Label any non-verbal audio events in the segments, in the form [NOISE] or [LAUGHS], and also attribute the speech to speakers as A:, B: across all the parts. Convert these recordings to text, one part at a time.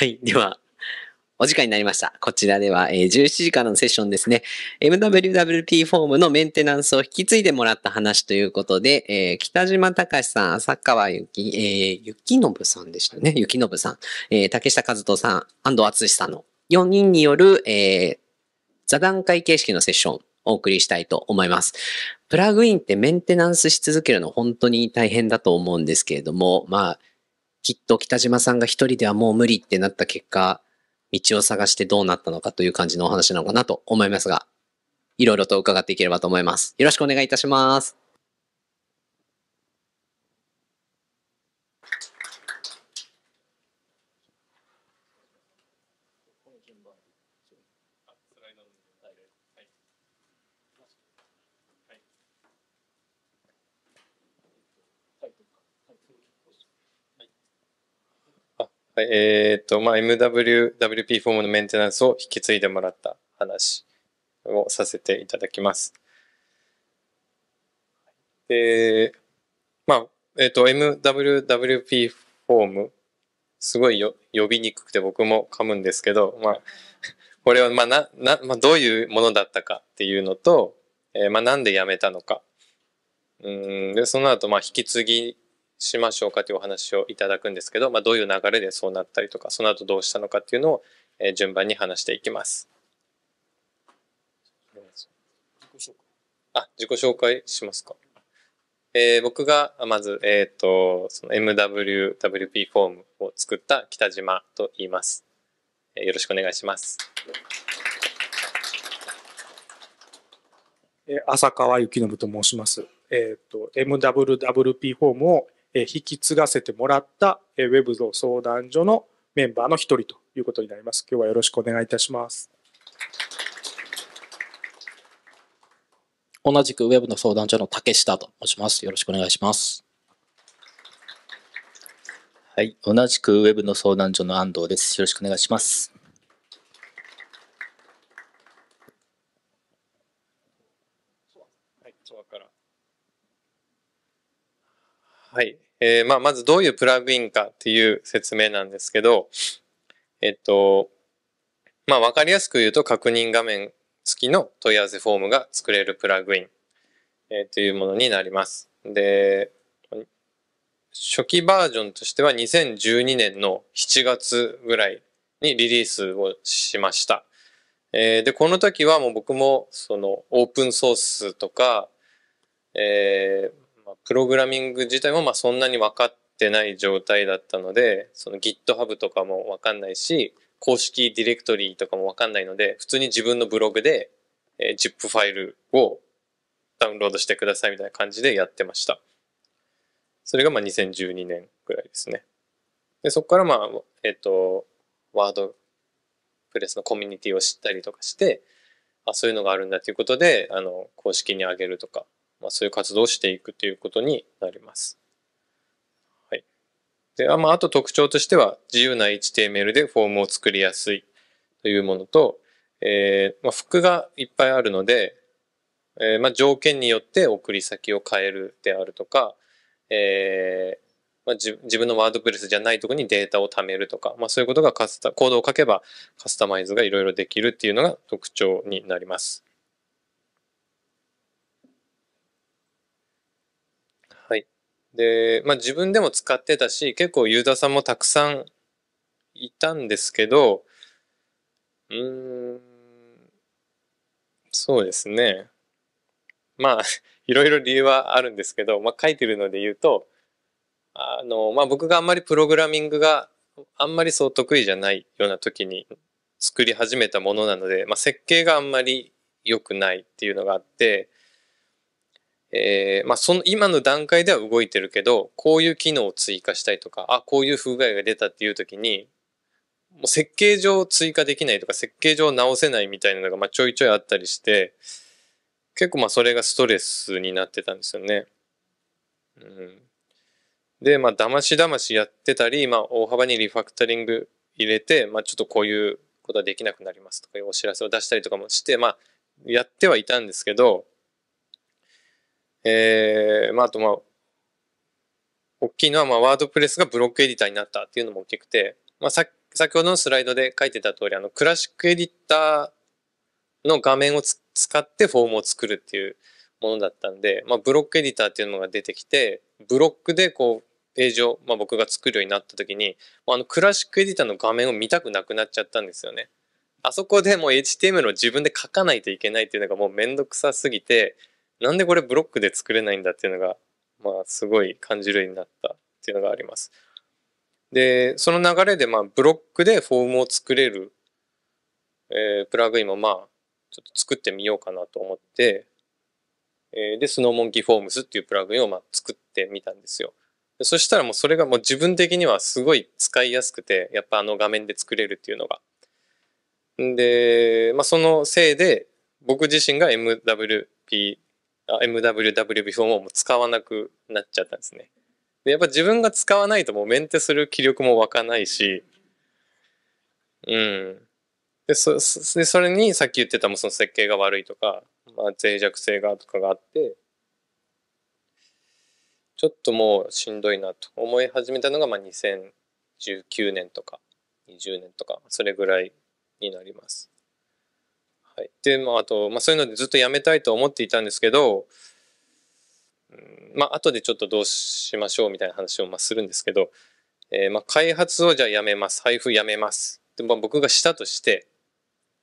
A: はい。では、お時間になりました。こちらでは、えー、17時からのセッションですね。MWWP フォームのメンテナンスを引き継いでもらった話ということで、えー、北島隆さん、浅川ゆき、えー、ゆきのぶさんでしたね。ゆきのぶさん、えー、竹下和人さん、安藤敦さんの4人による、えー、座談会形式のセッション。お送りしたいと思います。プラグインってメンテナンスし続けるの本当に大変だと思うんですけれども、まあ、きっと北島さんが一人ではもう無理ってなった結果、道を探してどうなったのかという感じのお話なのかなと思いますが、いろいろと伺っていければと思います。よろしくお願いいたします。
B: えー、っと、まあ、MW、WP フォームのメンテナンスを引き継いでもらった話をさせていただきます。で、まあ、えー、っと、MWWP フォーム、すごいよ呼びにくくて僕も噛むんですけど、まあ、[LAUGHS] これは、まあ、な、な、まあ、どういうものだったかっていうのと、えー、まあ、なんで辞めたのか。うん、で、その後、まあ、引き継ぎしましょうかというお話をいただくんですけど、まあ、どういう流れでそうなったりとかその後どうしたのかっていうのを、え順番に話していきます。あ自己紹介しますか。えー、僕がまず、えーと、とその MWWP フォームを作った北島と言います。えー、よろしくお願いします。
C: 浅川幸信と申します。えっ、ー、と、MWWP フォームを引き継がせてもらったウェブの相談所のメンバーの一人ということになります。今日はよろしくお願いいたします。
D: 同じくウェブの相談所の竹下と申します。よろしくお
E: 願いします。はい、同じくウェブの相談所の安藤です。よろしくお願いします。
B: はい。えー、まあ、まずどういうプラグインかっていう説明なんですけど、えっと、まあ、わかりやすく言うと確認画面付きの問い合わせフォームが作れるプラグイン、えー、というものになります。で、初期バージョンとしては2012年の7月ぐらいにリリースをしました。えー、で、この時はもう僕もそのオープンソースとか、えー、プログラミング自体もまあそんなに分かってない状態だったので、その GitHub とかも分かんないし、公式ディレクトリとかも分かんないので、普通に自分のブログで、えー、ZIP ファイルをダウンロードしてくださいみたいな感じでやってました。それがまあ2012年ぐらいですね。で、そこからまあ、えっ、ー、と、ワードプレスのコミュニティを知ったりとかして、あ、そういうのがあるんだということで、あの、公式にあげるとか、まあ、そういう活動をしていくということになります。はい。で、あまあ、あと特徴としては、自由な HTML でフォームを作りやすいというものと、えー、まあ、服がいっぱいあるので、えー、まあ、条件によって送り先を変えるであるとか、えー、まあ、自分のワードプレスじゃないところにデータを貯めるとか、まあ、そういうことがカスタ、コードを書けばカスタマイズがいろいろできるっていうのが特徴になります。で、まあ自分でも使ってたし、結構ユーザーさんもたくさんいたんですけど、うん、そうですね。まあ、[LAUGHS] いろいろ理由はあるんですけど、まあ書いてるので言うと、あの、まあ僕があんまりプログラミングがあんまりそう得意じゃないような時に作り始めたものなので、まあ設計があんまり良くないっていうのがあって、えー、まあ、その今の段階では動いてるけどこういう機能を追加したいとかあこういう不具合が出たっていう時にもう設計上追加できないとか設計上直せないみたいなのが、まあ、ちょいちょいあったりして結構まあそれがストレスになってたんですよね。うん、でまあだましだましやってたり、まあ、大幅にリファクタリング入れて、まあ、ちょっとこういうことはできなくなりますとかいうお知らせを出したりとかもして、まあ、やってはいたんですけどえー、まあ、あとまあ、大きいのは、まあ、ワードプレスがブロックエディターになったっていうのも大きくて、まあ、さ先ほどのスライドで書いてた通り、あの、クラシックエディターの画面を使ってフォームを作るっていうものだったんで、まあ、ブロックエディターっていうのが出てきて、ブロックでこう、ページを、まあ、僕が作るようになった時に、あの、クラシックエディターの画面を見たくなくなっちゃったんですよね。あそこでもう HTML を自分で書かないといけないっていうのがもうめんどくさすぎて、なんでこれブロックで作れないんだっていうのが、まあ、すごい感じるようになったっていうのがあります。で、その流れで、まあ、ブロックでフォームを作れる、えー、プラグインも、まあ、ちょっと作ってみようかなと思って、えー、で、スノーモンキーフォームスっていうプラグインを、まあ、作ってみたんですよ。そしたらもうそれがもう自分的にはすごい使いやすくて、やっぱあの画面で作れるっていうのが。んで、まあ、そのせいで僕自身が MWP MWWB4 もも使わなくなっちゃったんですね。でやっぱ自分が使わないともうメンテする気力も湧かないし、うん。で、そでそれにさっき言ってたもその設計が悪いとか、まあ、脆弱性がとかがあって、ちょっともうしんどいなと思い始めたのが、まあ、2019年とか20年とか、それぐらいになります。はい、で、まあ、あと、まあ、そういうのでずっとやめたいと思っていたんですけど、ん、まあ、後でちょっとどうしましょうみたいな話を、まあ、するんですけど、えー、まあ、開発をじゃあやめます。配布やめます。で、も僕がしたとして、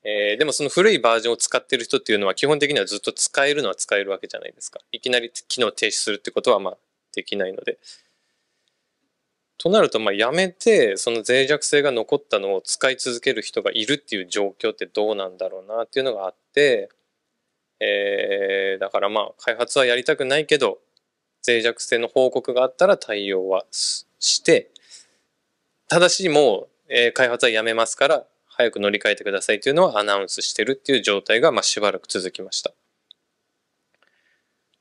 B: えー、でもその古いバージョンを使ってる人っていうのは基本的にはずっと使えるのは使えるわけじゃないですか。いきなり機能停止するってことはまあできないので。となると、まあ、やめて、その脆弱性が残ったのを使い続ける人がいるっていう状況ってどうなんだろうなっていうのがあって、えー、だからまあ、開発はやりたくないけど、脆弱性の報告があったら対応はして、ただしもう、えー、開発はやめますから、早く乗り換えてくださいというのはアナウンスしてるっていう状態が、まあ、しばらく続きました。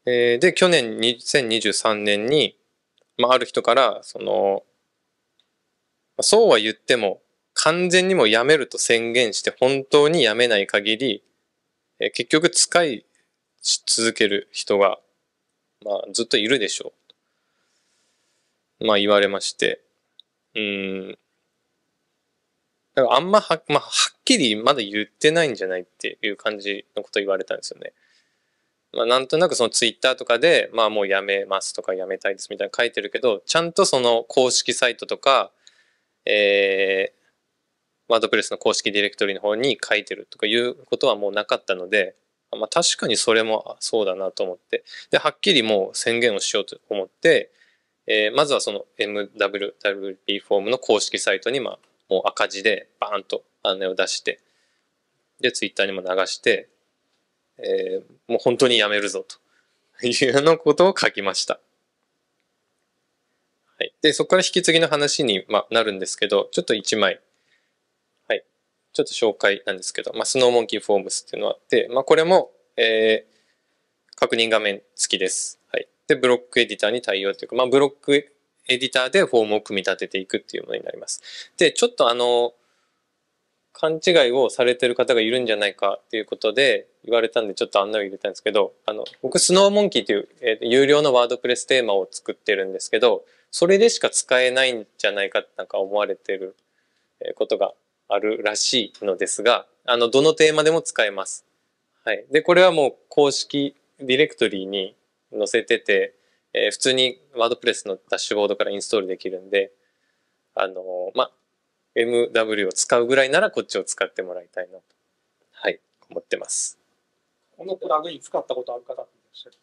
B: えー、で、去年2023年に、まあ、ある人からそのそうは言っても完全にもやめると宣言して本当にやめない限り、え結局使い続ける人が、まあ、ずっといるでしょう。まあ言われまして。うん。だからあんまは、まあ、はっきりまだ言ってないんじゃないっていう感じのこと言われたんですよね。まあ、なんとなくそのツイッターとかで、まあもうやめますとかやめたいですみたいな書いてるけど、ちゃんとその公式サイトとか、えー、ワードプレスの公式ディレクトリの方に書いてるとかいうことはもうなかったので、まあ確かにそれもそうだなと思って、で、はっきりもう宣言をしようと思って、えー、まずはその MWWP フォームの公式サイトに、まあもう赤字でバーンと案内を出して、で、ツイッターにも流して、えー、もう本当にやめるぞというようなことを書きました。はい、でそこから引き継ぎの話に、まなるんですけどちょっと1枚、はい、ちょっと紹介なんですけど、まあ、スノーモンキーフォームスっていうのがあって、まあ、これも、えー、確認画面付きです。はい、でブロックエディターに対応というか、まあ、ブロックエディターでフォームを組み立てていくっていうものになります。でちょっとあの勘違いをされてる方がいるんじゃないかっていうことで言われたんでちょっと案内を入れたんですけどあの僕スノーモンキーという、えー、有料のワードプレステーマを作ってるんですけどそれでしか使えないんじゃないかってなんか思われてることがあるらしいのですがあのどのテーマでも使えます。はい、でこれはもう公式ディレクトリーに載せてて、えー、普通にワードプレスのダッシュボードからインストールできるんであのー、ま MW を使うぐらいならこっちを使ってもらいたいなと、はい、思ってます。
C: このプラグイン使ったことある方っていらっしゃる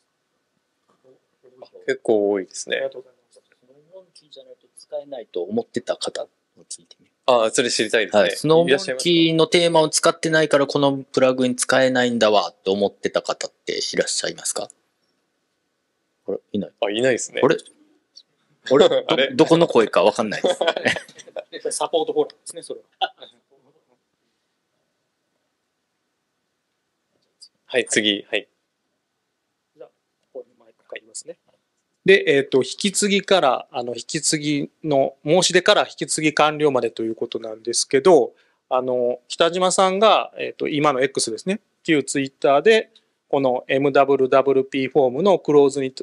C: 結構多い
E: ですね。ありがとうございます。ノンキーじゃないと使えないと思ってた方も聞いてみる。ああ、
B: それ知りたいですね。はい、スノーモンキ
E: ーのテーマを使ってないからこのプラグイン使えないんだわと思ってた方っていらっしゃいますかあれいない。
B: あ、いないですね。あ
E: れあれ [LAUGHS] ど、どこの声かわかんないです、[LAUGHS]
C: [LAUGHS] サポートフォーラムですね、それは。
B: はい、次、はい。
C: じゃあ、ここにマイク入りますね。で、えっ、ー、と、引き継ぎから、あの、引き継ぎの、申し出から引き継ぎ完了までということなんですけど、あの、北島さんが、えっ、ー、と、今の X ですね、旧ツイッターで、この MWWP フォームのクローズに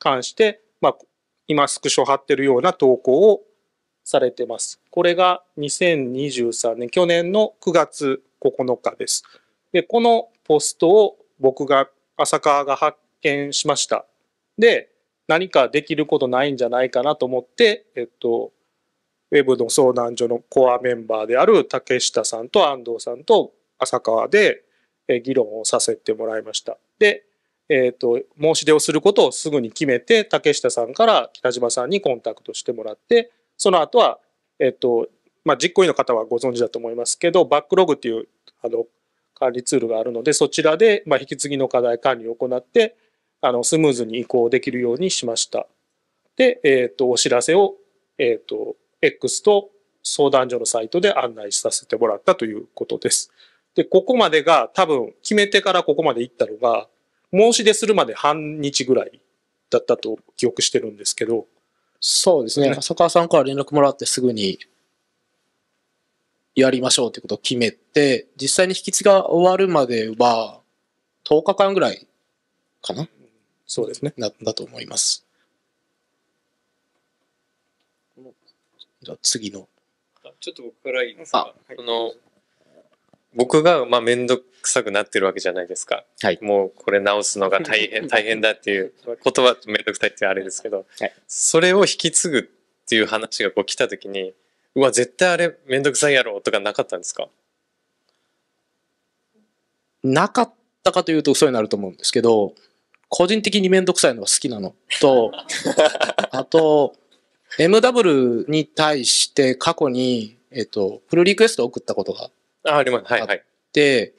C: 関して、まあ、今スクショ貼ってるような投稿をされてます。これが2023年、去年の9月9日です。で、このポストを僕が、浅川が発見しました。で、何かできることないんじゃないかなと思って、えっと、ウェブの相談所のコアメンバーである竹下さんと安藤さんと浅川で議論をさせてもらいました。で、えっ、ー、と、申し出をすることをすぐに決めて、竹下さんから北島さんにコンタクトしてもらって、その後は、えっと、まあ、実行委員の方はご存知だと思いますけど、バックログっていう、あの、管理ツールがあるので、そちらで、ま引き継ぎの課題管理を行って、あの、スムーズに移行できるようにしました。で、えっ、と、お知らせを、えっ、と、X と相談所のサイトで案内させてもらったということです。で、ここまでが多分決めてからここまで行ったのが、申し出するまで半日ぐらいだったと記憶してるんですけど、そうですね。浅川さんから連絡もらってす
D: ぐにやりましょうということを決めて、実際に引き継が終わるまでは10日間ぐらいかなそうですね。んだと思います。
B: じゃあ次の。ちょっと僕からいいですか。はい、の僕が、まあ、面倒くさくなってるわけじゃないですか。はい。もう、これ直すのが大変、[LAUGHS] 大変だっていう言葉、面倒くさいってあれですけど、はい、それを引き継ぐっていう話がこう来た時に、うわ、絶対あれ面倒くさいやろとかなかったんですか
D: なかったかというと嘘になると思うんですけど、個人的に面倒くさいのが好きなのと、[LAUGHS] あと、MW に対して過去に、えっと、フルリクエストを送ったことが
B: ああります。はいはい。
D: で、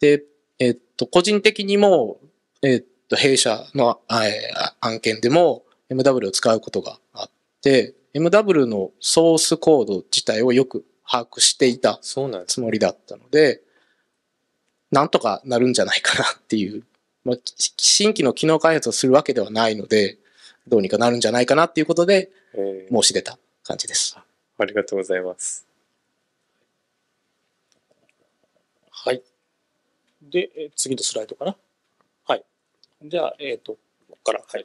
D: で、えっと、個人的にも、えっと、弊社の案件でも MW を使うことがあって、MW のソースコード自体をよく把握していたつもりだったので、なんとかなるんじゃないかなっていう、[LAUGHS] まあ、新規の機能開発をするわけではないので、どうにかなるんじゃないかなっていうことで、
C: 申し出た感じです。
B: ありがとうございます。
C: はい。で、次のスライドかな。はい。じゃあ、えっ、ー、と、ここから。はい。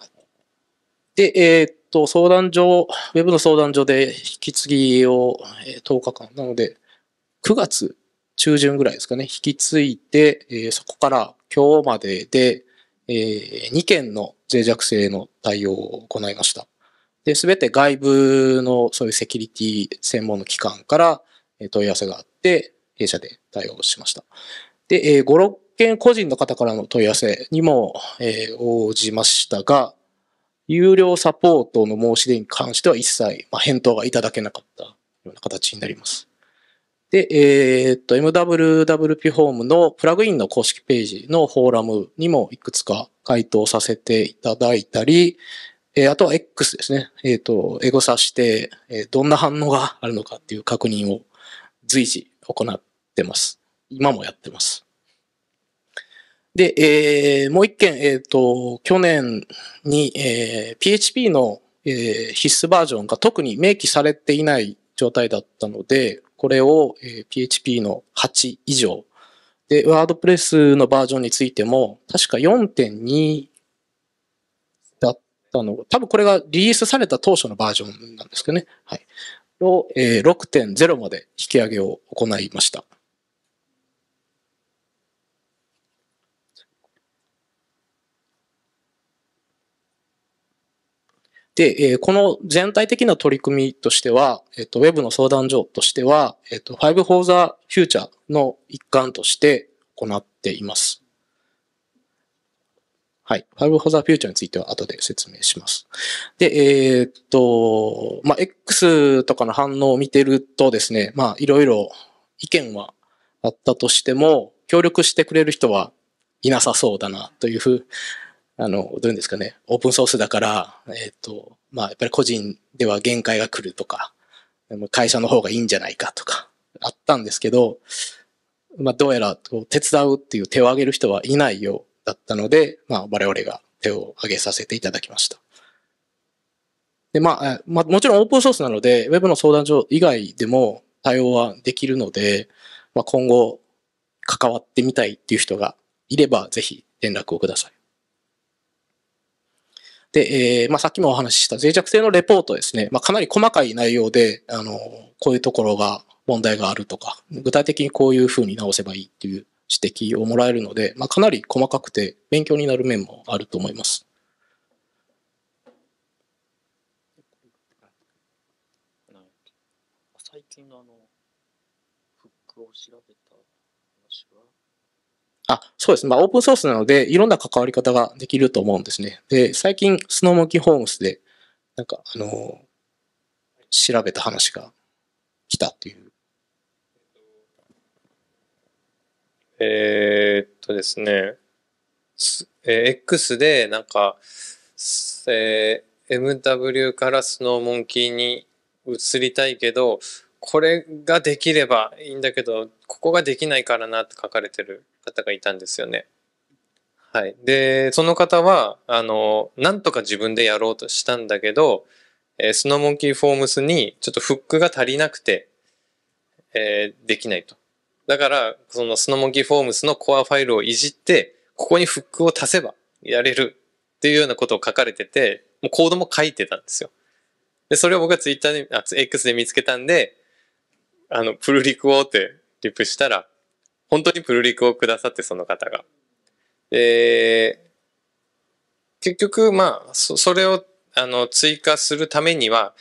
D: で、えっ、ー、と、相談所、ウェブの相談所で引き継ぎを、え10日間。なので、9月中旬ぐらいですかね、引き継いで、えー、そこから今日までで、えー、2件の脆弱性の対応を行いました。で、すべて外部のそういうセキュリティ専門の機関から問い合わせがあって、弊社で対応しました。で、えー、5、6件個人の方からの問い合わせにも、えー、応じましたが、有料サポートの申し出に関しては一切、まあ、返答がいただけなかったような形になります。で、えー、っと、MWWP ホームのプラグインの公式ページのフォーラムにもいくつか回答させていただいたり、えー、あとは X ですね。えー、っと、エゴさして、えー、どんな反応があるのかっていう確認を随時行ってます。今もやってます。で、えー、もう一件、えっ、ー、と、去年に、えー、PHP の、えー、必須バージョンが特に明記されていない状態だったので、これを、えー、PHP の8以上。で、ワードプレスのバージョンについても、確か4.2だったの、多分これがリリースされた当初のバージョンなんですけどね。はい。を6.0まで引き上げを行いました。で、えこの全体的な取り組みとしては、えっ、と、ウェブの相談所としては、えっ、と、5 for the future の一環として行っています。はい。f ァイ for the Future については後で説明します。で、えー、っと、まあ、X とかの反応を見てるとですね、まあ、いろいろ意見はあったとしても、協力してくれる人はいなさそうだな、というふう、あの、どういうんですかね、オープンソースだから、えー、っと、まあ、やっぱり個人では限界が来るとか、会社の方がいいんじゃないかとか、あったんですけど、まあ、どうやら手伝うっていう手を挙げる人はいないよだったので、まあ、我々が手を挙げさせていただきました。で、まあ、まあ、もちろんオープンソースなので、Web の相談所以外でも対応はできるので、まあ、今後、関わってみたいっていう人がいれば、ぜひ連絡をください。で、えー、まあ、さっきもお話しした脆弱性のレポートですね。まあ、かなり細かい内容で、あの、こういうところが問題があるとか、具体的にこういうふうに直せばいいっていう指摘をもらえるので、まあ、かなり細かくて勉強になる面もあると思います。
E: 最近のあのフックを調べた
D: 話はあ、そうですね。まあ、オープンソースなので、いろんな関わり方ができると思うんですね。で、最近、スノーモキホームスで、なんか、あのー、調べた話が来たっていう
B: えー、っとですね、えー、X でなんか、えー、MW からスノーモンキーに移りたいけど、これができればいいんだけど、ここができないからなって書かれてる方がいたんですよね。はい。で、その方は、あの、なんとか自分でやろうとしたんだけど、えー、スノーモンキーフォームスにちょっとフックが足りなくて、えー、できないと。だから、そのスノモンキーフォームスのコアファイルをいじって、ここにフックを足せばやれるっていうようなことを書かれてて、もうコードも書いてたんですよ。で、それを僕がツイッターで、あ、X で見つけたんで、あの、プルリクをってリプしたら、本当にプルリクをくださって、その方が。で、結局、まあ、それを、あの、追加するためには、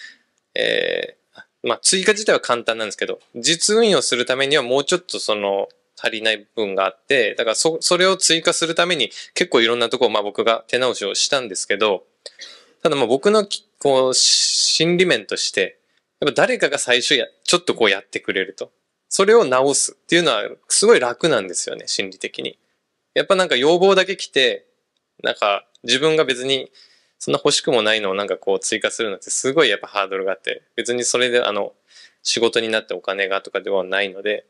B: えー、まあ、追加自体は簡単なんですけど、実運用するためにはもうちょっとその、足りない部分があって、だからそ、それを追加するために結構いろんなところ、まあ僕が手直しをしたんですけど、ただまあ僕のこう、心理面として、やっぱ誰かが最初や、ちょっとこうやってくれると。それを直すっていうのはすごい楽なんですよね、心理的に。やっぱなんか要望だけ来て、なんか自分が別にそんな欲しくもないのをなんかこう追加するのってすごいやっぱハードルがあって、別にそれであの、仕事になってお金がとかではないので、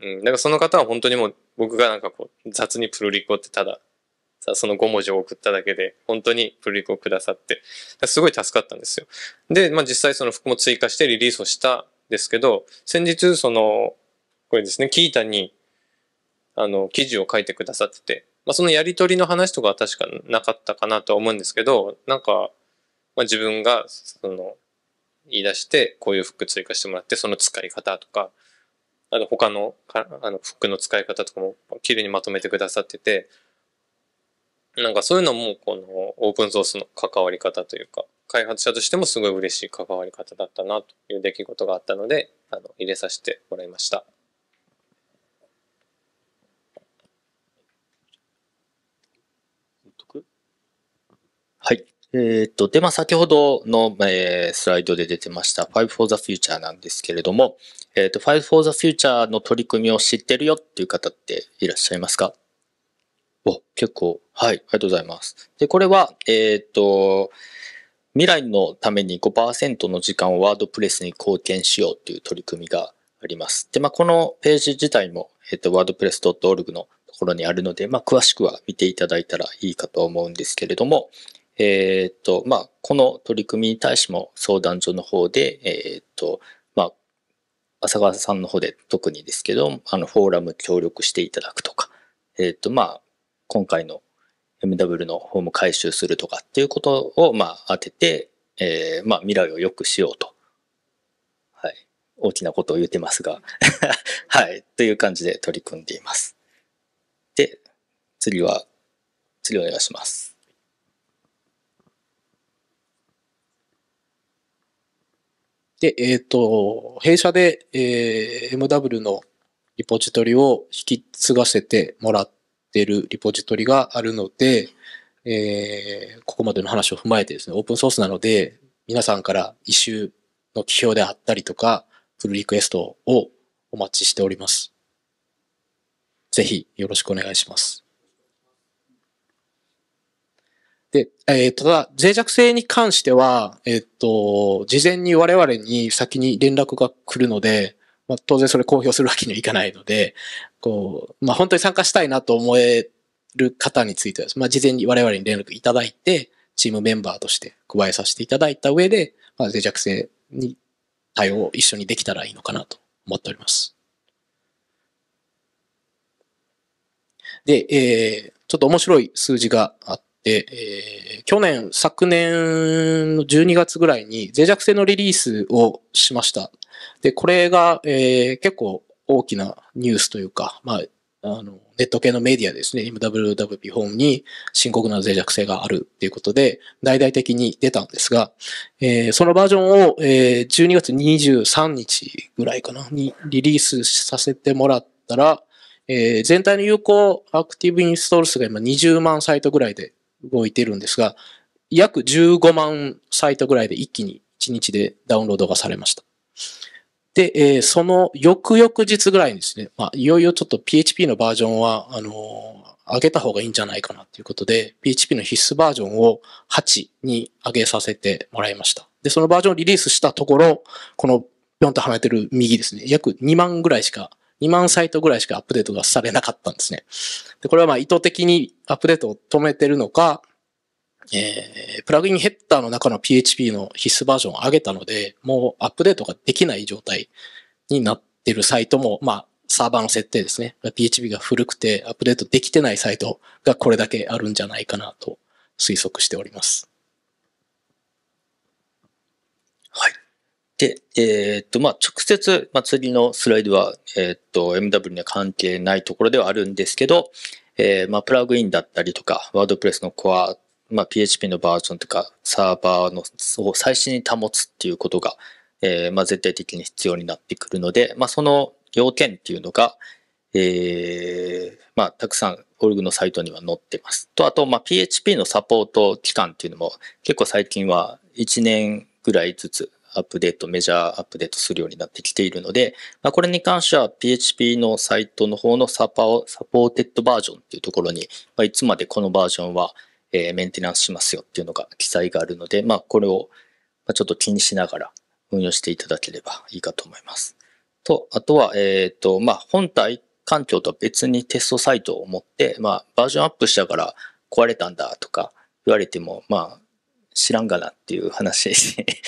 B: うん、だからその方は本当にもう僕がなんかこう雑にプルリコってただ、その5文字を送っただけで、本当にプルリコをくださって、すごい助かったんですよ。で、まあ実際その服も追加してリリースをしたんですけど、先日その、これですね、キータに、あの、記事を書いてくださってて、まあ、そのやり取りの話とかは確かなかったかなとは思うんですけど、なんか、まあ、自分が、その、言い出して、こういう服追加してもらって、その使い方とか、あの、他のか、あの、服の使い方とかも、綺麗にまとめてくださってて、なんかそういうのも、この、オープンソースの関わり方というか、開発者としてもすごい嬉しい関わり方だったな、という出来事があったので、あの、入れさせてもらいました。
E: はい。えー、っと、で、まあ、先ほどの、えー、スライドで出てました Five for the Future なんですけれども、えー、っと、Five for the Future の取り組みを知ってるよっていう方っていらっしゃいますかお、結構、はい、ありがとうございます。で、これは、えー、っと、未来のために5%の時間をワードプレスに貢献しようという取り組みがあります。で、まあ、このページ自体も、えっ、ー、と、wordpress.org のところにあるので、まあ、詳しくは見ていただいたらいいかと思うんですけれども、えっ、と、まあ、この取り組みに対しても相談所の方で、えっ、と、まあ、浅川さんの方で特にですけど、あの、フォーラム協力していただくとか、えっ、と、まあ、今回の MW のホーム回収するとかっていうことを、まあ、当てて、えー、まあ、未来を良くしようと。はい。大きなことを言ってますが [LAUGHS] はい。という感じで取り組んでいます。で、次は、
D: 次お願いします。で、えっ、ー、と、弊社で、えー、MW のリポジトリを引き継がせてもらってるリポジトリがあるので、えー、ここまでの話を踏まえてですね、オープンソースなので、皆さんから異臭の起標であったりとか、プルリクエストをお待ちしております。ぜひよろしくお願いします。で、えー、ただ、脆弱性に関しては、えっ、ー、と、事前に我々に先に連絡が来るので、まあ、当然それ公表するわけにはいかないので、こう、まあ、本当に参加したいなと思える方については、まあ、事前に我々に連絡いただいて、チームメンバーとして加えさせていただいた上で、まあ、脆弱性に対応を一緒にできたらいいのかなと思っております。で、えー、ちょっと面白い数字があっで、えー、去年、昨年の12月ぐらいに脆弱性のリリースをしました。で、これが、えー、結構大きなニュースというか、まあ、あの、ネット系のメディアですね、MWWP ホームに深刻な脆弱性があるっていうことで、大々的に出たんですが、えー、そのバージョンを、えー、12月23日ぐらいかな、にリリースさせてもらったら、えー、全体の有効アクティブインストール数が今20万サイトぐらいで動いてるんですが、約15万サイトぐらいで一気に1日でダウンロードがされました。で、えー、その翌々日ぐらいにですね、まあ、いよいよちょっと PHP のバージョンは、あのー、上げた方がいいんじゃないかなということで、PHP の必須バージョンを8に上げさせてもらいました。で、そのバージョンをリリースしたところ、このピョンと離れてる右ですね、約2万ぐらいしか2万サイトぐらいしかアップデートがされなかったんですね。で、これはまあ意図的にアップデートを止めてるのか、えー、プラグインヘッダーの中の PHP の必須バージョンを上げたので、もうアップデートができない状態になってるサイトも、まあ、サーバーの設定ですね。PHP が古くてアップデートできてないサイトがこれだけあるんじゃないかなと推測しております。
E: で、えー、っと、まあ、直接、まあ、次のスライドは、えー、っと、MW には関係ないところではあるんですけど、えー、まあ、プラグインだったりとか、ワードプレスのコア、まあ、PHP のバージョンとか、サーバーのを最新に保つっていうことが、えー、まあ、絶対的に必要になってくるので、まあ、その要件っていうのが、えー、まあ、たくさんオルグのサイトには載ってます。と、あと、まあ、PHP のサポート期間っていうのも結構最近は1年ぐらいずつアップデート、メジャーアップデートするようになってきているので、まあ、これに関しては PHP のサイトの方のサポサポーテッドバージョンっていうところに、まあ、いつまでこのバージョンは、えメンテナンスしますよっていうのが記載があるので、まあ、これをちょっと気にしながら運用していただければいいかと思います。と、あとは、えっ、ー、と、まあ、本体環境とは別にテストサイトを持って、まあ、バージョンアップしたから壊れたんだとか言われても、まあ、知らんがなっていう話に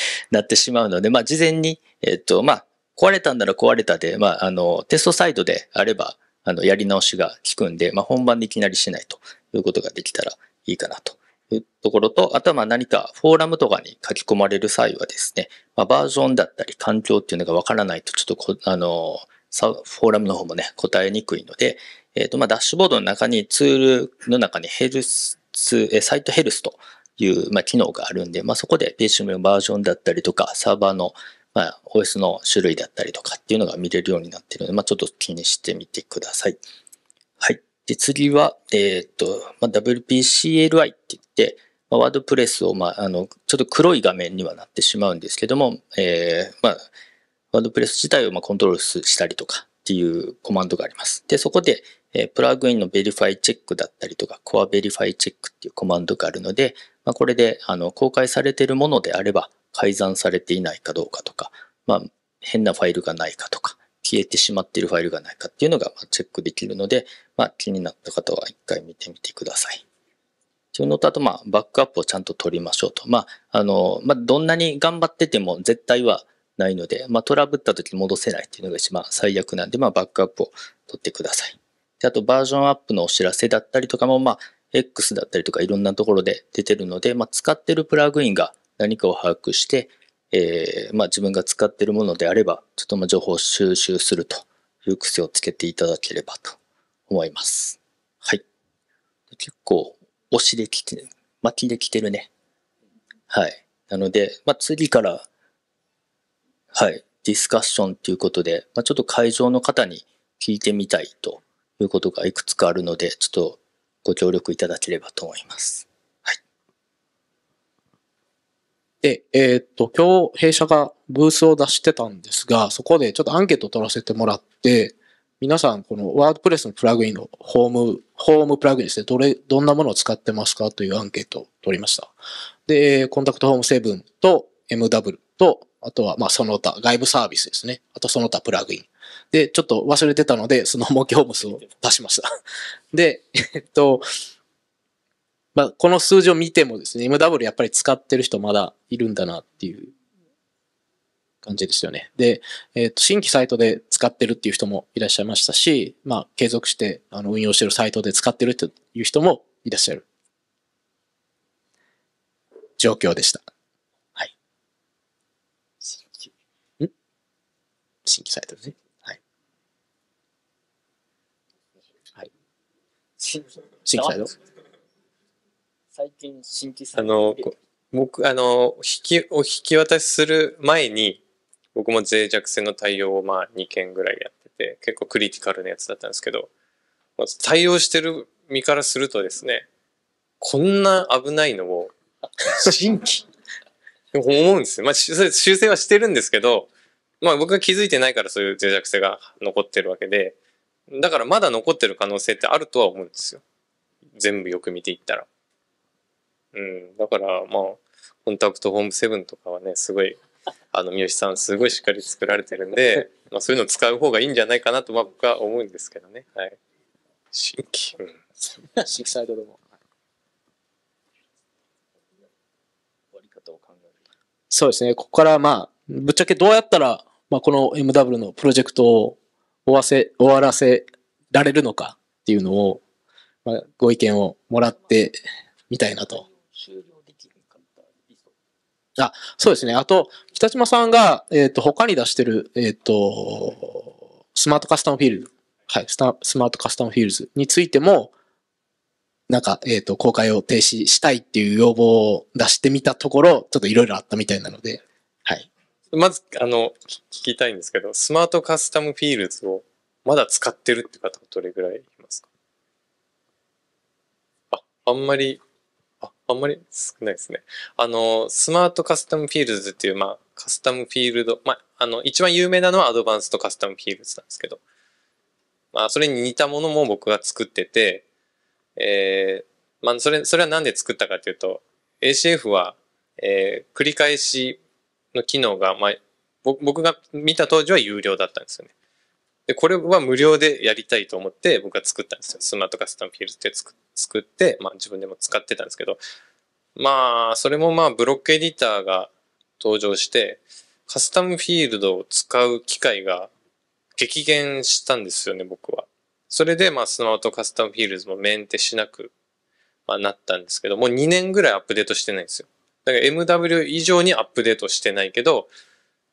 E: [LAUGHS] なってしまうので、まあ、事前に、えっと、まあ、壊れたんなら壊れたで、まあ、あの、テストサイドであれば、あの、やり直しが効くんで、まあ、本番でいきなりしないということができたらいいかなというところと、あとはまあ何かフォーラムとかに書き込まれる際はですね、まあ、バージョンだったり環境っていうのがわからないと、ちょっとこ、あの、フォーラムの方もね、答えにくいので、えっ、ー、と、まあ、ダッシュボードの中にツールの中にヘルス、サイトヘルスという、まあ、機能があるんで、まあ、そこで p c m のバージョンだったりとか、サーバーの、まあ、OS の種類だったりとかっていうのが見れるようになっているので、まあ、ちょっと気にしてみてください。はい。で、次は、えー、っと、まあ、WPCLI って言って、まあ、ワードプレスを、まあ、あの、ちょっと黒い画面にはなってしまうんですけども、えー、まあ、ワードプレス自体をまあコントロールしたりとか、っていうコマンドがあります。で、そこで、えプラグインのベリファイチェックだったりとか、コアベリファイチェックっていうコマンドがあるので、まあ、これであの公開されているものであれば、改ざんされていないかどうかとか、まあ、変なファイルがないかとか、消えてしまっているファイルがないかっていうのがチェックできるので、まあ、気になった方は一回見てみてください。というのと、あと、まあ、バックアップをちゃんと取りましょうと。まあ、あの、まあ、どんなに頑張ってても、絶対はないので、まあ、トラブった時戻せないっていうのが一番最悪なんで、まあ、バックアップを取ってください。であと、バージョンアップのお知らせだったりとかも、まあ、X だったりとかいろんなところで出てるので、まあ、使ってるプラグインが何かを把握して、えー、まあ、自分が使ってるものであれば、ちょっとま情報収集するという癖をつけていただければと思います。はい。結構、押しできて、巻きできてるね。はい。なので、まあ、次からはい、ディスカッションということで、まあ、ちょっと会場の方に聞いてみたいということがいくつかあるので、ちょっとご協力いただけ
D: ればと思います。はい。で、えー、っと、今日弊社がブースを出してたんですが、そこでちょっとアンケートを取らせてもらって、皆さん、このワードプレスのプラグインのホーム、ホームプラグインですね、どれ、どんなものを使ってますかというアンケートを取りました。で、コンタクトホーム7と MW とあとは、まあ、その他、外部サービスですね。あと、その他、プラグイン。で、ちょっと忘れてたので、スノモ業務を出しました。で、えっと、まあ、この数字を見てもですね、MW やっぱり使ってる人まだいるんだなっていう感じですよね。で、えっ、と、新規サイトで使ってるっていう人もいらっしゃいましたし、まあ、継続してあの運用してるサイトで使ってるっていう人もいらっしゃる状況でした。新規サイトですね。はい。
E: はい。新規サイト最近新規
B: サイト。あの、僕、あの、引き、お引き渡しする前に、僕も脆弱性の対応をまあ2件ぐらいやってて、結構クリティカルなやつだったんですけど、対応してる身からするとですね、こんな危ないのを、新規 [LAUGHS] 思うんですよ。まあ、修正はしてるんですけど、まあ僕が気づいてないからそういう脆弱性が残ってるわけで、だからまだ残ってる可能性ってあるとは思うんですよ。全部よく見ていったら。うん。だからまあ、コンタクトホームセブンとかはね、すごい、あの、三好さんすごいしっかり作られてるんで、[LAUGHS] まあそういうのを使う方がいいんじゃないかなとまあ僕は思うんですけどね。はい。新規。うん。新
D: 規サイトでも。そうですね。ここからまあ、ぶっちゃけどうやったらまあ、この MW のプロジェクトを終わせ、終わらせられるのかっていうのを、まあ、ご意見をもらってみたいなと。あ、そうですね。あと、北島さんが、えっ、ー、と、他に出してる、えっ、ー、と、スマートカスタムフィールド。はいスタ、スマートカスタムフィールズについても、なんか、えっ、ー、と、公開を停止したいっていう要望を出してみたところ、ちょっといろいろあったみたいなので、
B: まず、あの、聞きたいんですけど、スマートカスタムフィールズをまだ使ってるって方はどれぐらいいますかあ、あんまり、あ、あんまり少ないですね。あの、スマートカスタムフィールズっていう、まあ、カスタムフィールド、まあ、あの、一番有名なのはアドバンストカスタムフィールズなんですけど、まあ、それに似たものも僕が作ってて、えー、まあ、それ、それはなんで作ったかというと、ACF は、えー、繰り返しの機能が、まあ、僕が見た当時は有料だったんですよね。で、これは無料でやりたいと思って僕が作ったんですよ。スマートカスタムフィールドって作って、まあ自分でも使ってたんですけど、まあ、それもまあブロックエディターが登場して、カスタムフィールドを使う機会が激減したんですよね、僕は。それでまあスマートカスタムフィールドもメンテしなく、まあ、なったんですけど、もう2年ぐらいアップデートしてないんですよ。だから MW 以上にアップデートしてないけど、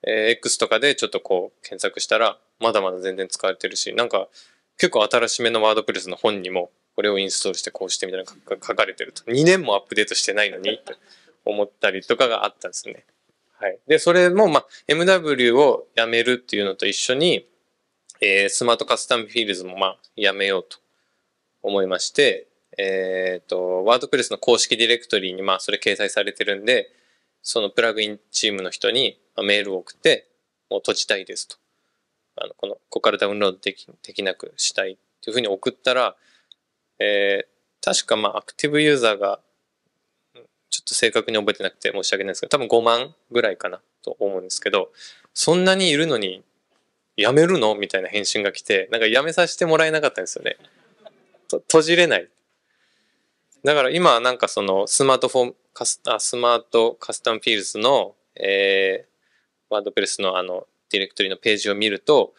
B: えー、X とかでちょっとこう検索したら、まだまだ全然使われてるし、なんか結構新しめのワードプレスの本にも、これをインストールしてこうしてみたいな書かれてると。2年もアップデートしてないのにと思ったりとかがあったんですね。はい。で、それも、まあ、MW をやめるっていうのと一緒に、えー、スマートカスタムフィールズも、まあ、やめようと思いまして、えっ、ー、と、ワードプレスの公式ディレクトリに、まあ、それ掲載されてるんで、そのプラグインチームの人にメールを送って、もう閉じたいですと。あの、この、ここからダウンロードできできなくしたいっていうふうに送ったら、えー、確かまあ、アクティブユーザーが、ちょっと正確に覚えてなくて申し訳ないですけど、多分5万ぐらいかなと思うんですけど、そんなにいるのに、やめるのみたいな返信が来て、なんかやめさせてもらえなかったんですよね。と閉じれない。だから今なんかそのスマートフォンカスあスマートカスタムフィールズの、えー、ワードプレスのあのディレクトリのページを見ると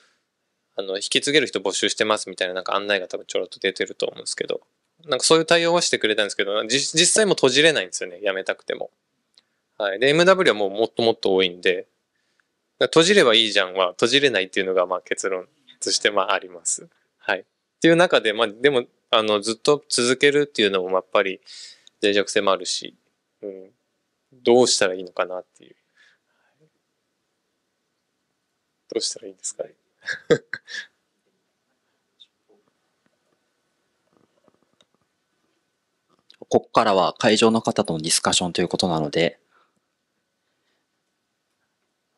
B: あの引き継げる人募集してますみたいななんか案内が多分ちょろっと出てると思うんですけどなんかそういう対応はしてくれたんですけど実際も閉じれないんですよねやめたくても。はい、で MW はもうもっともっと多いんで閉じればいいじゃんは閉じれないっていうのがまあ結論としてまああります。はい、っていう中で、まあ、でもあの、ずっと続けるっていうのもやっぱり脆弱性もあるし、うん、どうしたらいいのかなっていう。どうしたらいいんですかね。[LAUGHS]
F: ここからは会場の方とのディスカッションということなので、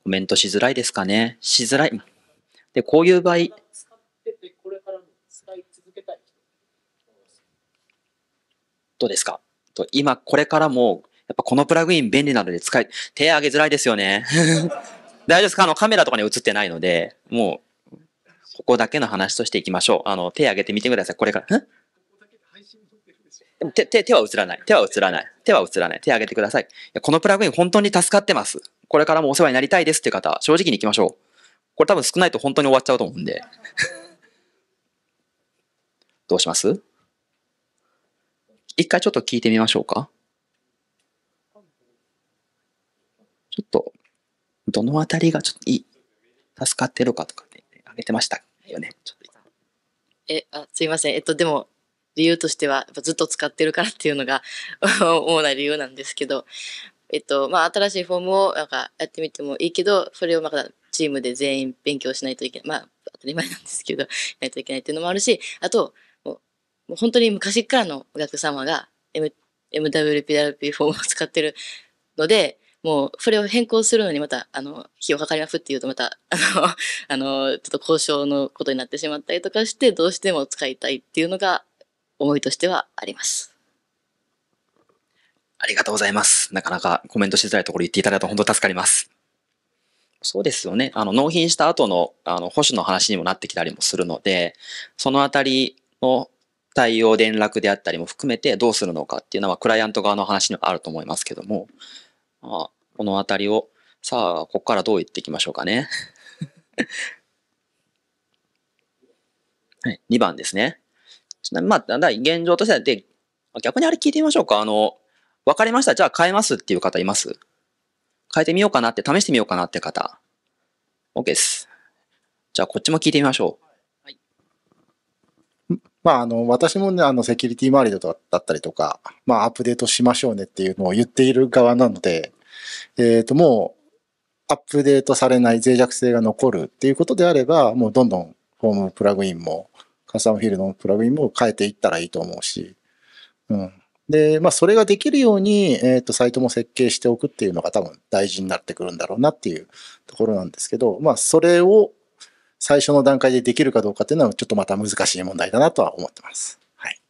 F: コメントしづらいですかね。しづらい。で、こういう場合、どうですかと今、これからも、やっぱこのプラグイン便利なので使い、手上げづらいですよね。[LAUGHS] 大丈夫ですかあの、カメラとかに映ってないので、もう、ここだけの話としていきましょう。あの、手上げてみてください。これから。んでも手手手は映らない。手は映らない。手は映らない。手上げてください。このプラグイン本当に助かってます。これからもお世話になりたいですっていう方、正直に行きましょう。これ多分少ないと本当に終わっちゃうと思うんで。[LAUGHS] どうします一回ちょっと聞いてみましょうか。ちょっと、どのあたりがちょっといい、助かってるかとかで、ね、挙げてましたよね。
E: え、あ、すいません。えっと、でも、理由としては、ずっと使ってるからっていうのが [LAUGHS] 主な理由なんですけど、えっと、まあ、新しいフォームをなんかやってみてもいいけど、それをまたチームで全員勉強しないといけない。まあ、当たり前なんですけど、
G: ないといけないっていうのもあるし、あと、もう本当に昔からのお客様が M m w p w p 4を使ってるので、もうそれを変更するのにまた、あの、費用かかりますっていうとまた、あの、あの、ちょっと交渉のことになってしまったりとかして、どうしても使いたいっていうのが思いとしてはあります。
F: ありがとうございます。なかなかコメントしづらいところ言っていただいた本当助かります。そうですよね。あの、納品した後の、あの、保守の話にもなってきたりもするので、そのあたりの対応連絡であったりも含めてどうするのかっていうのはクライアント側の話にはあると思いますけども、まあ、この辺りをさあここからどういっていきましょうかね。[LAUGHS] はい、2番ですね。ちまあ、だ現状としては、で、逆にあれ聞いてみましょうか。あの、わかりました。じゃあ変えますっていう方います変えてみようかなって、試してみようかなって方。OK です。じゃあこっちも聞いてみましょう。
D: まあ、あの、私もね、あの、セキュリティ周りだったりとか、まあ、アップデートしましょうねっていうのを言っている側なので、えっ、ー、と、もう、アップデートされない脆弱性が残るっていうことであれば、もうどんどんフォームプラグインも、カスタムフィールドのプラグインも変えていったらいいと思うし、うん。で、まあ、それができるように、えっ、ー、と、サイトも設計しておくっていうのが多分大事になってくるんだろうなっていうところなんですけど、まあ、それを最初の段階でできるかどうかっていうのはちょっとまた難しい問題だなとは思ってます。はい。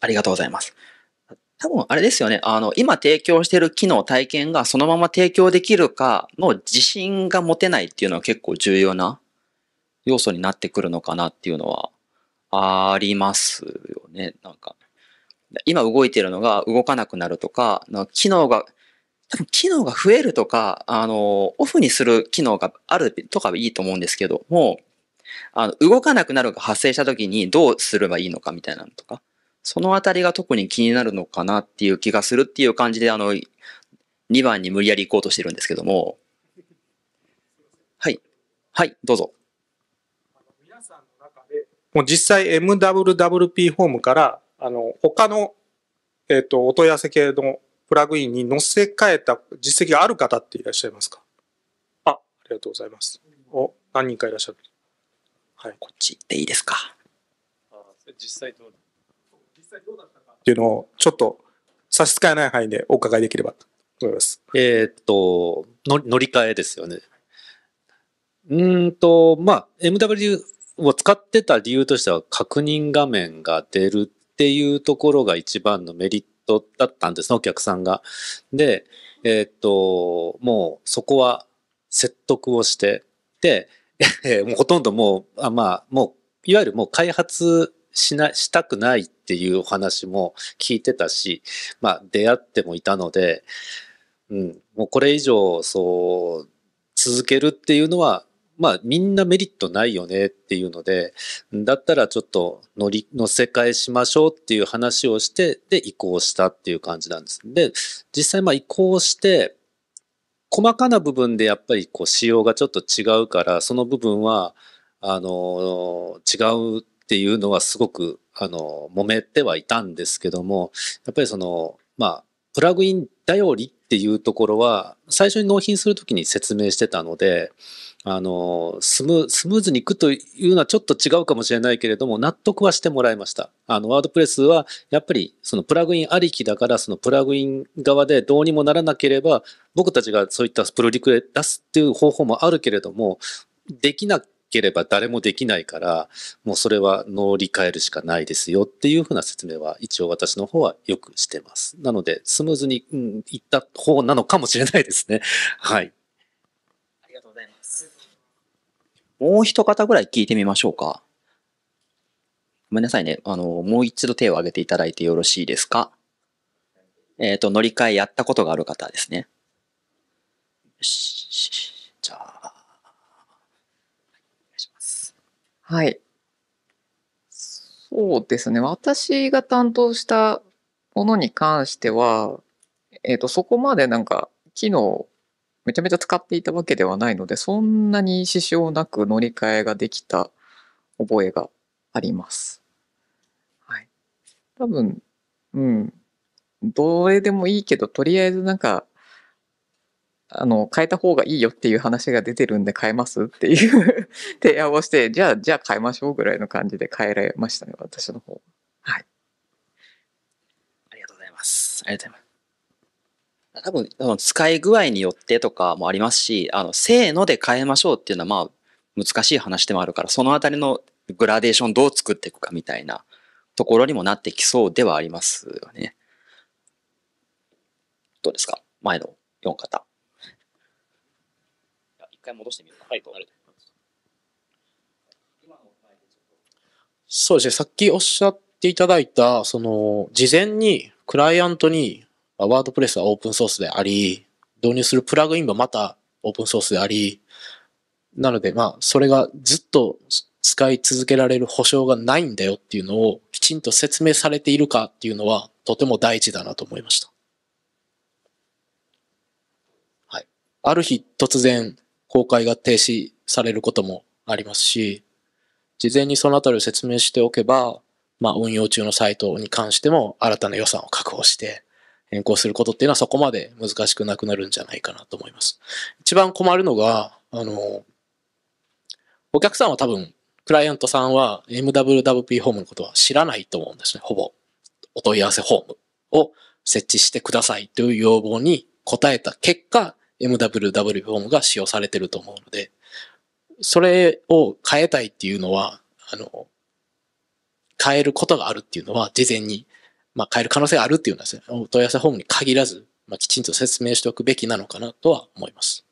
F: ありがとうございます。多分あれですよね。あの、今提供している機能、体験がそのまま提供できるかの自信が持てないっていうのは結構重要な要素になってくるのかなっていうのはありますよね。なんか、今動いてるのが動かなくなるとか、機能が多分機能が増えるとか、あの、オフにする機能があるとかいいと思うんですけども、あの、動かなくなるが発生した時にどうすればいいのかみたいなのとか、そのあたりが特に気になるのかなっていう気がするっていう感じで、あの、2番に無理やり行こうとしてるんですけども、
C: はい。はい、どうぞ。皆さんの中で、もう実際 MWWP フォームから、あの、他の、えっ、ー、と、お問い合わせ系のプラグインに載せ替えた実績がある方っていらっしゃいますかあ、ありがとうございます。お、何人かいらっしゃる。はい。こっち行っていいですか。
B: あ実際どう実際どうだった
C: かっていうのを、ちょっと差し支えない範囲でお伺いできればと思います。えー、っとの、乗り換えですよね。
A: うんと、まあ、MW を使ってた理由としては確認画面が出るっていうところが一番のメリット。トだったんですね、お客さんが。で、えー、っと、もうそこは説得をして、で、もうほとんどもう、あまあ、もう、いわゆるもう開発しな、したくないっていうお話も聞いてたし、まあ、出会ってもいたので、うん、もうこれ以上、そう、続けるっていうのはまあみんなメリットないよねっていうので、だったらちょっと乗り、乗せ替えしましょうっていう話をして、で移行したっていう感じなんです。で、実際まあ移行して、細かな部分でやっぱりこう仕様がちょっと違うから、その部分は、あの、違うっていうのはすごく、あの、揉めてはいたんですけども、やっぱりその、まあ、プラグイン頼りっていうところは、最初に納品するときに説明してたので、あのスムスムーズにいくというのはちょっと違うかもしれないけれども納得はしてもらいましたあのワードプレスはやっぱりそのプラグインありきだからそのプラグイン側でどうにもならなければ僕たちがそういったプロリクで出すっていう方法もあるけれどもできなければ誰もできないからもうそれは乗り換えるしかないですよっていうふうな説明は一応私の方はよくしてますなのでスムーズ
F: に、うん、いった方なのかもしれないですねはいもう一方ぐらい聞いてみましょうか。ごめんなさいね。あの、もう一度手を挙げていただいてよろしいですか。えっ、ー、と、乗り換えやったことがある方ですね。よし。じゃあ、
G: お願いします。はい。そうですね。私が担当したものに関しては、えっ、ー、と、そこまでなんか、機能めちゃめちゃ使っていたわけではないので、そんなに支障なく乗り換えができた覚えがあります。はい。多分、うん。どれでもいいけど、とりあえずなんか、あの、変えた方がいいよっていう話が出てるんで変えますっていう [LAUGHS] 提案をして、じゃあ、じゃあ変えましょうぐらいの感じで変えられましたね、私の方。
F: はい。ありがとうございます。ありがとうございます。多分、その使い具合によってとかもありますし、あの、せーので変えましょうっていうのは、まあ、難しい話でもあるから、そのあたりのグラデーションどう作っていくかみたいなところにもなってきそうではありますよね。どうですか前の4方。一回戻してみ
D: るか。はい、るそうですね、さっきおっしゃっていただいた、その、事前にクライアントにワードプレスはオープンソースであり、導入するプラグインもまたオープンソースであり、なのでまあ、それがずっと使い続けられる保証がないんだよっていうのをきちんと説明されているかっていうのはとても大事だなと思いました。はい。ある日突然公開が停止されることもありますし、事前にそのあたりを説明しておけば、まあ運用中のサイトに関しても新たな予算を確保して、変更することっていうのはそこまで難しくなくなるんじゃないかなと思います。一番困るのが、あの、お客さんは多分、クライアントさんは MWWP ホームのことは知らないと思うんですね、ほぼ。お問い合わせホームを設置してくださいという要望に応えた結果、MWW フォームが使用されてると思うので、それを変えたいっていうのは、あの、変えることがあるっていうのは、事前にまあ、変える可能性があるっていうのはですね、お問い合わせフォームに限らず、まあ、きちんと説明しておくべきなのかなとは思います。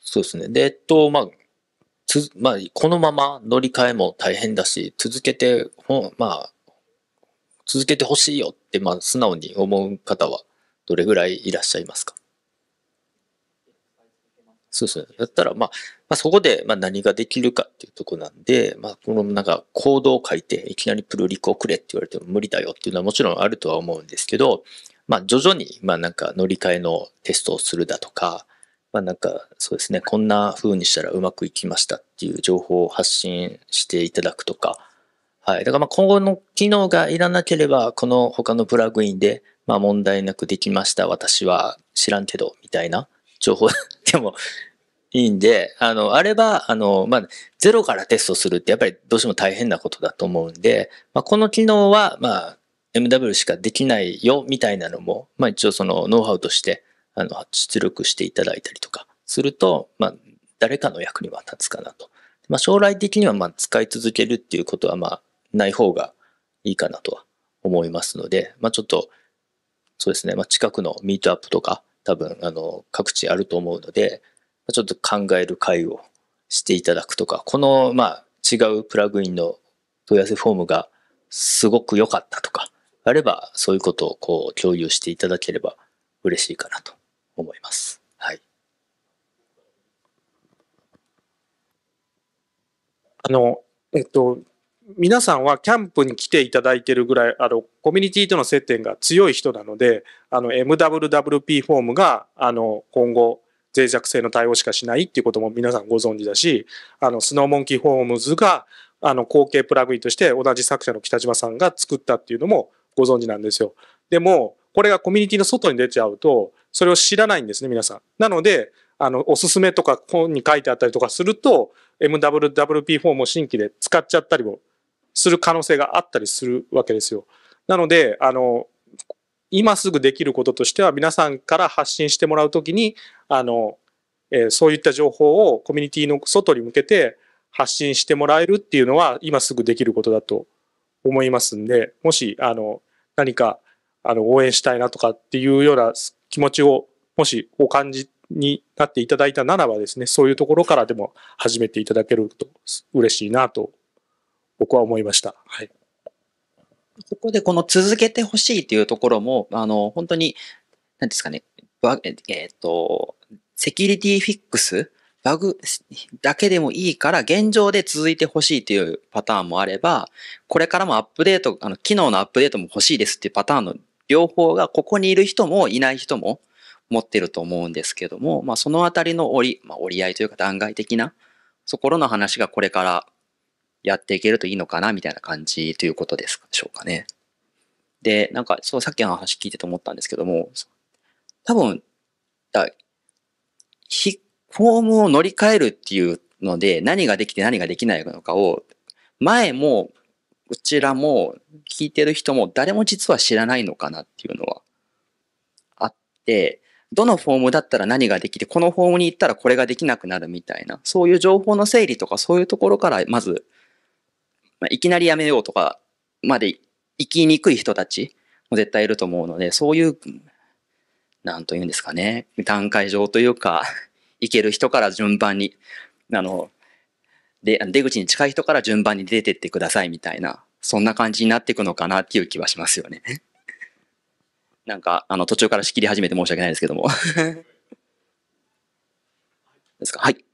E: そうですね。で、えっと、まあ、つ、まあ、このまま乗り換えも大変だし、続けて、ほまあ、続けてほしいよって、まあ、素直に思う方は、どれぐらいいらっしゃいますかそうですね。だったら、まあ、まあ、そこで、まあ、何ができるかっていうとこなんで、まあ、この、なんか、行動を書いて、いきなりプルリクをくれって言われても無理だよっていうのはもちろんあるとは思うんですけど、まあ、徐々に、まあ、なんか、乗り換えのテストをするだとか、まあなんかそうですね、こんな風にしたらうまくいきましたっていう情報を発信していただくとか、はい。だからまあ今後の機能がいらなければ、この他のプラグインで、まあ問題なくできました。私は知らんけど、みたいな情報 [LAUGHS] でもいいんで、あの、あれば、あの、まあ、ゼロからテストするってやっぱりどうしても大変なことだと思うんで、まあ、この機能は、まあ、MW しかできないよ、みたいなのも、まあ一応そのノウハウとしてあの出力していただいたりとかすると、まあ、誰かの役には立つかなと。まあ、将来的にはまあ使い続けるっていうことはまあない方がいいかなとは思いますので、まあ、ちょっとそうですね、まあ、近くのミートアップとか多分あの各地あると思うので、まちょっと考える会をしていただくとか、このまあ違うプラグインの問い合わせフォームがすごく良かったとか、あればそういうことをこう共有していただければ嬉しいかなと
C: 思います。はい。あの、えっと、皆さんはキャンプに来ていただいてるぐらい、あの、コミュニティとの接点が強い人なので、あの、MWWP フォームが、あの、今後、脆弱性の対応しかしないっていうことも皆さんご存知だし、あの、スノーモンキーフォームズが、あの、後継プラグインとして同じ作者の北島さんが作ったっていうのもご存知なんですよ。でも、これがコミュニティの外に出ちゃうと、それを知らないんですね、皆さん。なので、あの、おすすめとか本に書いてあったりとかすると、MWWP 4も新規で使っちゃったりもする可能性があったりするわけですよ。なので、あの、今すぐできることとしては、皆さんから発信してもらうときに、あの、えー、そういった情報をコミュニティの外に向けて発信してもらえるっていうのは、今すぐできることだと思いますんで、もし、あの、何かあの、応援したいなとかっていうような気持ちを、もしお感じになっていただいたならばですね、そういうところからでも始めていただけると嬉しいなと、僕は思いました。はい。
F: ここでこの続けてほしいというところも、あの、本当に、何ですかね、えっ、と、セキュリティフィックスバグだけでもいいから現状で続いてほしいというパターンもあれば、これからもアップデート、あの、機能のアップデートも欲しいですっていうパターンの両方がここにいる人もいない人も持ってると思うんですけども、まあ、そのあたりの折り、まあ、折り合いというか段階的なところの話がこれからやっていけるといいのかなみたいな感じということですでしょうかね。で、なんか、そう、さっきの話聞いてて思ったんですけども、多分、だフォームを乗り換えるっていうので、何ができて何ができないのかを、前もうちらも聞いてる人も誰も実は知らないのかなっていうのはあって、どのフォームだったら何ができて、このフォームに行ったらこれができなくなるみたいな、そういう情報の整理とかそういうところからまず、まあ、いきなりやめようとかまで行きにくい人たちも絶対いると思うので、そういう、なんというんですかね、段階上というか、[LAUGHS] 行ける人から順番に、あの、で、出口に近い人から順番に出てってくださいみたいな、そんな感じになっていくのかなっていう気はしますよね。[LAUGHS] なんか、あの、途中から仕切り始めて申し訳ないですけども [LAUGHS]
G: ですかはい。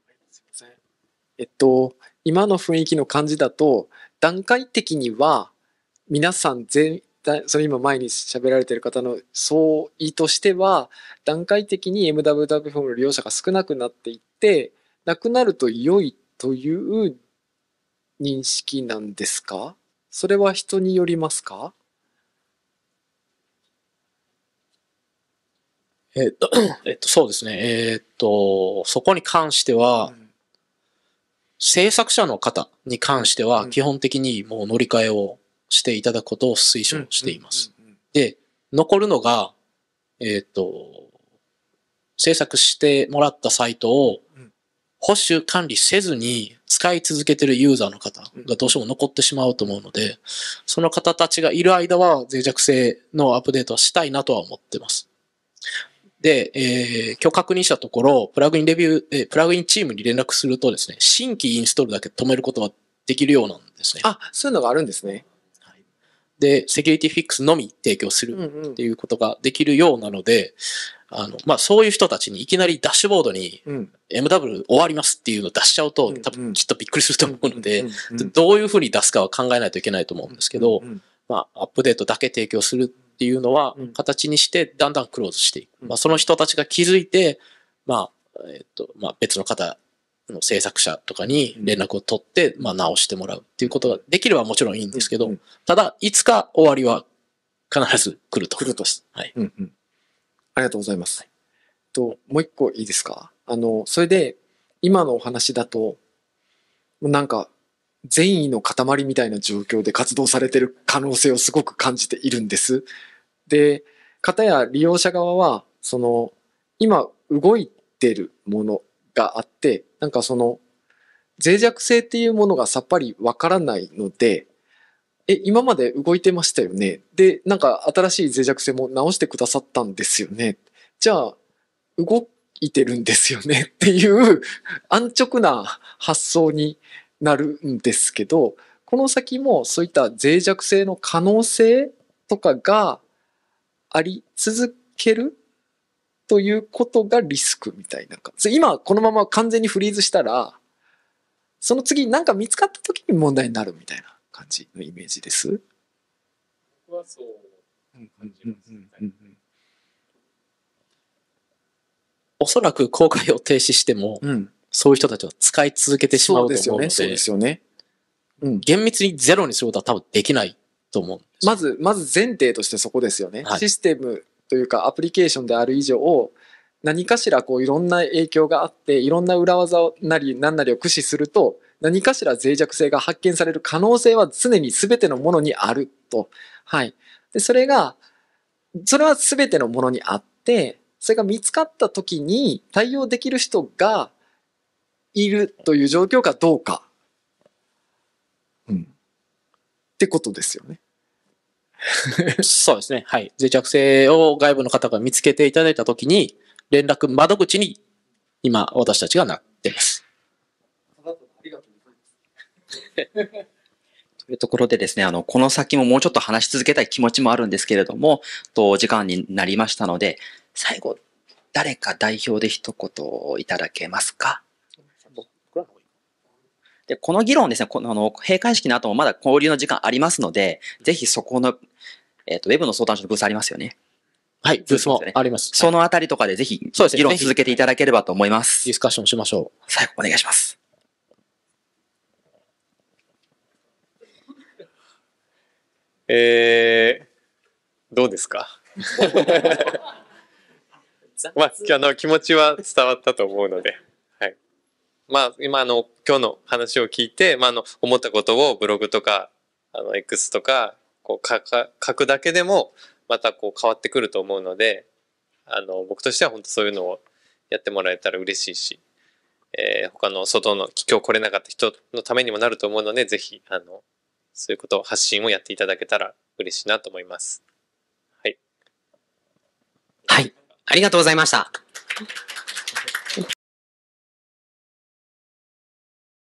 G: えっと、今の雰囲気の感じだと、段階的には、皆さん全、それ今前に喋られてる方の相違としては、段階的に MWW フォームの利用者が少なくなっていって、なくなると良いという認識なんですかそれは人によりますかえっと、[COUGHS] え
D: っと、そうですね。えっと、そこに関しては、うん、制作者の方に関しては、基本的にもう乗り換えをしていただくことを推奨しています。で、残るのが、えっと、制作してもらったサイトを、保守管理せずに使い続けてるユーザーの方がどうしても残ってしまうと思うので、その方たちがいる間は脆弱性のアップデートはしたいなとは思ってます。で、えー、今日確認したところ、プラグインレビュー、えー、プラグインチームに連絡するとですね、新規インストールだけ止めることができるようなんですね。あ、そういうのがあるんです
G: ね。はい、
D: で、セキュリティフィックスのみ提供するっていうことができるようなので、うんうんあの、まあ、そういう人たちにいきなりダッシュボードに、MW 終わりますっていうのを出しちゃうと、多分きっとびっくりすると思うので、どういうふうに出すかは考えないといけないと思うんですけど、まあ、アップデートだけ提供するっていうのは、形にして、だんだんクローズしていく。まあ、その人たちが気づいて、まあ、えっと、まあ、別の方の制作者とかに連絡を取って、まあ、直してもらうっていうことができればもちろんいいんですけど、ただ、いつか終わりは
G: 必ず来ると。来ると。はい。うんうんありがとうございます。ともう一個いいですかあの、それで、今のお話だと、なんか、善意の塊みたいな状況で活動されてる可能性をすごく感じているんです。で、方や利用者側は、その、今動いてるものがあって、なんかその、脆弱性っていうものがさっぱりわからないので、え、今まで動いてましたよね。で、なんか新しい脆弱性も直してくださったんですよね。じゃあ、動いてるんですよね [LAUGHS] っていう安直な発想になるんですけど、この先もそういった脆弱性の可能性とかがあり続けるということがリスクみたいな感じ。今このまま完全にフリーズしたら、その次なんか見つかった時に問題になるみたいな。感じのイメージです僕はそう感じます、うんうん、
D: おそらく公開を停止しても、そういう人たちは使い続けてしまうと思うのでそうです
G: よねうん、厳密にゼロにすることは多分できないと思うまずまず前提としてそこですよね、はい、システムというかアプリケーションである以上を何かしらこういろんな影響があっていろんな裏技なり何なりを駆使すると何かしら脆弱性が発見される可能性は常に全てのものにあると。はい。で、それが、それは全てのものにあって、それが見つかった時に対応できる人がいるという状況かどうか。うん。ってことですよね。
D: そうですね。はい。脆弱性を外部の方が見つけていただいた時に、連絡窓口に今私たちがなってます。[LAUGHS]
F: というところでですね、あの、この先ももうちょっと話し続けたい気持ちもあるんですけれども、と、時間になりましたので、最後、誰か代表で一言いただけますかで、この議論ですね、この、あの、閉会式の後もまだ交流の時間ありますので、ぜひそこの、えっ、ー、と、ウェブの相談所のブースありますよね。はい、ブースもあります。そのあたりとかでぜひ、そうですね。議論続けていただければと思います。ディスカッションしましょう。最後、お願いします。
B: えー、どうですか [LAUGHS] まあ、あの気持ちは伝わったと思うので、はい、まあ今あの今日の話を聞いて、まあ、あの思ったことをブログとかあの X とかこう書か書くだけでもまたこう変わってくると思うのであの僕としては本当そういうのをやってもらえたら嬉しいし、えー、他の外の今日来れなかった人のためにもなると思うのでぜひあのそういうこと、を発信をやっていただけたら嬉しいなと思います。はい。
E: はい。ありがとうございました。